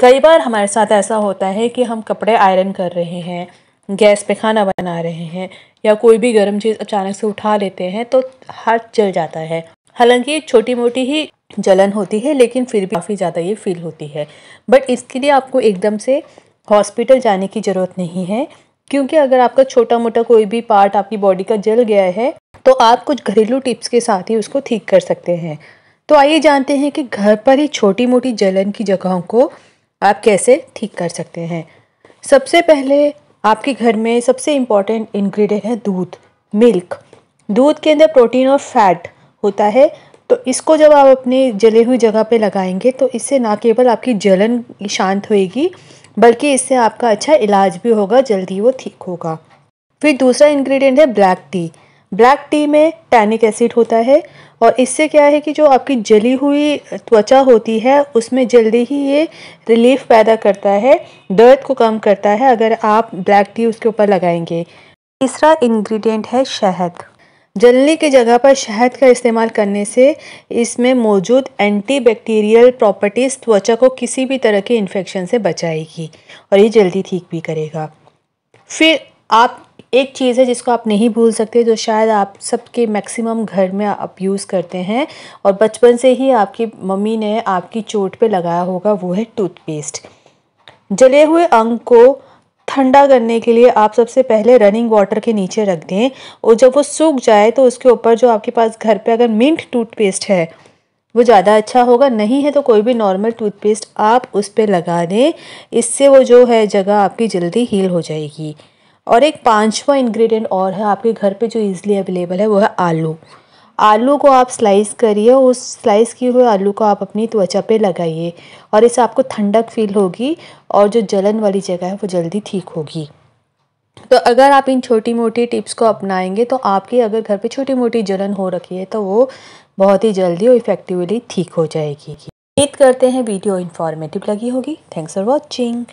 कई बार हमारे साथ ऐसा होता है कि हम कपड़े आयरन कर रहे हैं गैस पे खाना बना रहे हैं या कोई भी गर्म चीज़ अचानक से उठा लेते हैं तो हाथ जल जाता है हालांकि एक छोटी मोटी ही जलन होती है लेकिन फिर भी काफ़ी ज़्यादा ये फील होती है बट इसके लिए आपको एकदम से हॉस्पिटल जाने की ज़रूरत नहीं है क्योंकि अगर आपका छोटा मोटा कोई भी पार्ट आपकी बॉडी का जल गया है तो आप कुछ घरेलू टिप्स के साथ ही उसको ठीक कर सकते हैं तो आइए जानते हैं कि घर पर ही छोटी मोटी जलन की जगहों को आप कैसे ठीक कर सकते हैं सबसे पहले आपके घर में सबसे इम्पॉर्टेंट इंग्रेडिएंट है दूध मिल्क दूध के अंदर प्रोटीन और फैट होता है तो इसको जब आप अपने जले हुई जगह पे लगाएंगे तो इससे ना केवल आपकी जलन शांत होएगी बल्कि इससे आपका अच्छा इलाज भी होगा जल्दी वो ठीक होगा फिर दूसरा इंग्रेडिएंट है ब्लैक टी ब्लैक टी में टैनिक एसिड होता है और इससे क्या है कि जो आपकी जली हुई त्वचा होती है उसमें जल्दी ही ये रिलीफ पैदा करता है दर्द को कम करता है अगर आप ब्लैक टी उसके ऊपर लगाएंगे तीसरा इंग्रेडिएंट है शहद जलने की जगह पर शहद का इस्तेमाल करने से इसमें मौजूद एंटीबैक्टीरियल प्रॉपर्टीज़ त्वचा को किसी भी तरह के इन्फेक्शन से बचाएगी और ये जल्दी ठीक भी करेगा फिर आप एक चीज़ है जिसको आप नहीं भूल सकते जो शायद आप सबके मैक्सिमम घर में आप यूज़ करते हैं और बचपन से ही आपकी मम्मी ने आपकी चोट पे लगाया होगा वो है टूथपेस्ट जले हुए अंग को ठंडा करने के लिए आप सबसे पहले रनिंग वाटर के नीचे रख दें और जब वो सूख जाए तो उसके ऊपर जो आपके पास घर पे अगर मिंट टूथपेस्ट है वो ज़्यादा अच्छा होगा नहीं है तो कोई भी नॉर्मल टूथपेस्ट आप उस पर लगा दें इससे वो जो है जगह आपकी जल्दी हील हो जाएगी और एक पाँचवा इंग्रेडिएंट और है आपके घर पे जो इजीली अवेलेबल है वो है आलू आलू को आप स्लाइस करिए उस स्लाइस किए हुए आलू को आप अपनी त्वचा पे लगाइए और इससे आपको ठंडक फील होगी और जो जलन वाली जगह है वो जल्दी ठीक होगी तो अगर आप इन छोटी मोटी टिप्स को अपनाएंगे तो आपकी अगर घर पे छोटी मोटी जलन हो रखी है तो वो बहुत ही जल्दी और इफ़ेक्टिवली ठीक हो जाएगी उम्मीद करते हैं वीडियो इन्फॉर्मेटिव लगी होगी थैंक्स फॉर वॉचिंग